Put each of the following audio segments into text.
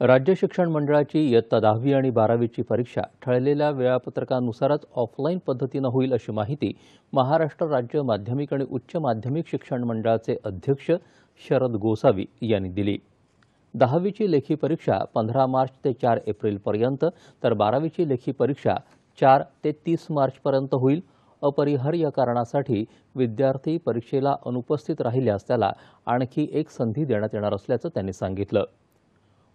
राज्य शिक्षण मंडळाची इयत्ता दहावी आणि बारावीची परीक्षा ठळलेल्या वेळापत्रकानुसारच ऑफलाईन पद्धतीनं होईल अशी माहिती महाराष्ट्र राज्य माध्यमिक आणि उच्च माध्यमिक शिक्षण मंडळाचे अध्यक्ष शरद गोसावी यांनी दिली दहावीची लेखी परीक्षा पंधरा मार्च ते चार एप्रिलपर्यंत तर बारावीची लेखी परीक्षा चार ते तीस मार्चपर्यंत होईल अपरिहार्य कारणासाठी विद्यार्थी परीक्षेला अनुपस्थित राहिल्यास त्याला आणखी एक संधी देण्यात येणार असल्याचं त्यांनी सांगितलं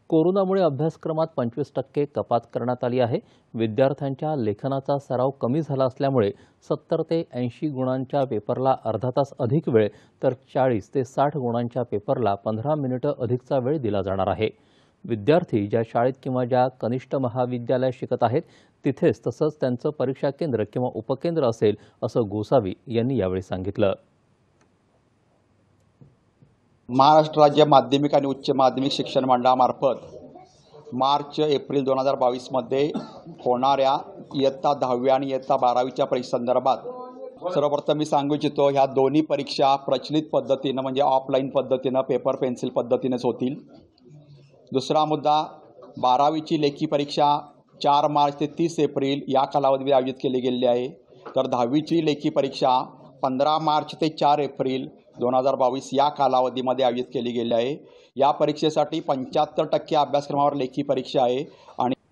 कोरोनामुळे अभ्यासक्रमात पंचवीस टक्के कपात करण्यात आली आहे विद्यार्थ्यांच्या लेखनाचा सराव कमी झाला असल्यामुळे सत्तर ते ऐंशी गुणांच्या पेपरला अर्धा तास अधिक वेळ तर चाळीस ते साठ गुणांच्या पेपरला पंधरा मिनिटं अधिकचा वेळ दिला जाणार आहे विद्यार्थी ज्या शाळेत किंवा ज्या कनिष्ठ महाविद्यालयात शिकत आहेत तिथेच तसंच त्यांचं परीक्षा केंद्र किंवा उपकेंद्र असेल असं गोसावी यांनी यावेळी सांगितलं महाराष्ट्र राज्य माध्यमिक आणि उच्च माध्यमिक शिक्षण मंडळामार्फत मार्च एप्रिल दोन हजार बावीसमध्ये होणाऱ्या इयत्ता दहावी आणि इयत्ता बारावीच्या परीक्षेसंदर्भात सर्वप्रथम मी सांगू इच्छितो ह्या दोन्ही परीक्षा प्रचलित पद्धतीनं म्हणजे ऑफलाईन पद्धतीनं पेपर पेन्सिल पद्धतीनेच होतील दुसरा मुद्दा बारावीची लेखी परीक्षा चार मार्च ते तीस एप्रिल या कालावधीमध्ये आयोजित केली गेलेली आहे तर दहावीची लेखी परीक्षा पंधरा मार्च ते चार एप्रिल दोन हजार बावीस या कालावधीमध्ये आयोजित केली गेली आहे या परीक्षेसाठी पंच्याहत्तर टक्के अभ्यासक्रमावर लेखी परीक्षा आहे आणि